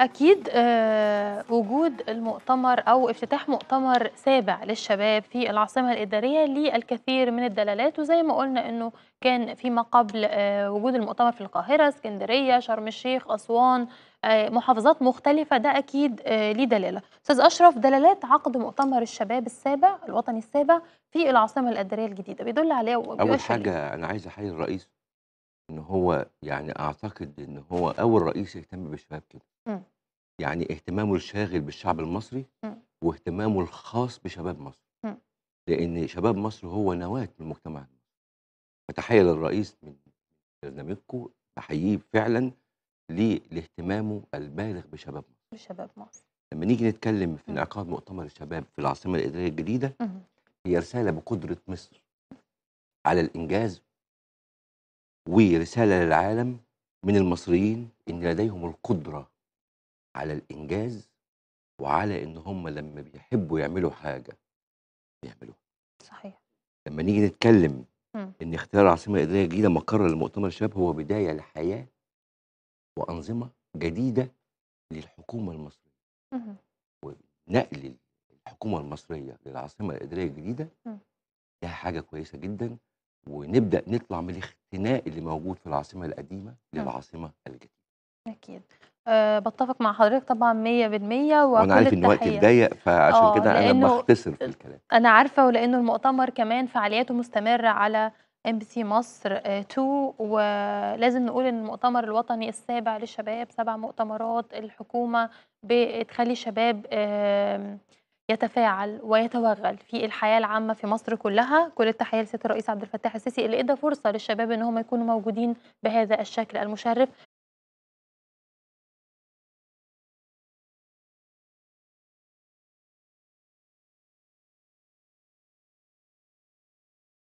أكيد آه، وجود المؤتمر أو افتتاح مؤتمر سابع للشباب في العاصمة الإدارية ليه الكثير من الدلالات وزي ما قلنا أنه كان فيما قبل آه، وجود المؤتمر في القاهرة اسكندرية شرم الشيخ أسوان آه، محافظات مختلفة ده أكيد ليه دلالة أستاذ أشرف دلالات عقد مؤتمر الشباب السابع الوطني السابع في العاصمة الإدارية الجديدة بيدل عليه أول حاجة أنا عايز أحيي الرئيس ان هو يعني اعتقد ان هو اول رئيس يهتم بالشباب كده إمم. يعني اهتمامه الشاغل بالشعب المصري إمم. واهتمامه الخاص بشباب مصر إمم. لان شباب مصر هو نواه المجتمع المصري فتحيه للرئيس من برنامجكم بحييه فعلا لاهتمامه البالغ بشباب مصر بشباب مصر لما نيجي نتكلم في انعقاد مؤتمر الشباب في العاصمه الاداريه الجديده هي رساله بقدره مصر على الانجاز ورسالة للعالم من المصريين إن لديهم القدرة على الإنجاز وعلى إن هم لما بيحبوا يعملوا حاجة بيعملوها صحيح لما نيجي نتكلم م. إن اختيار العاصمة الإدارية الجديدة مقر لمؤتمر الشباب هو بداية لحياة وأنظمة جديدة للحكومة المصرية م. ونقل الحكومة المصرية للعاصمة الإدارية الجديدة ده حاجة كويسة جدا ونبدا نطلع من الاختناق اللي موجود في العاصمه القديمه للعاصمه الجديده. اكيد أه بتفق مع حضرتك طبعا 100% وانا عارف ان الوقت ضيق فعشان آه، كده انا بختصر في الكلام انا عارفه ولانه المؤتمر كمان فعالياته مستمره على ام بي سي مصر 2 آه، ولازم نقول ان المؤتمر الوطني السابع للشباب سبع مؤتمرات الحكومه بتخلي الشباب يتفاعل ويتوغل في الحياه العامه في مصر كلها، كل التحيه لسياده الرئيس عبد الفتاح السيسي اللي ادى فرصه للشباب ان هم يكونوا موجودين بهذا الشكل المشرف،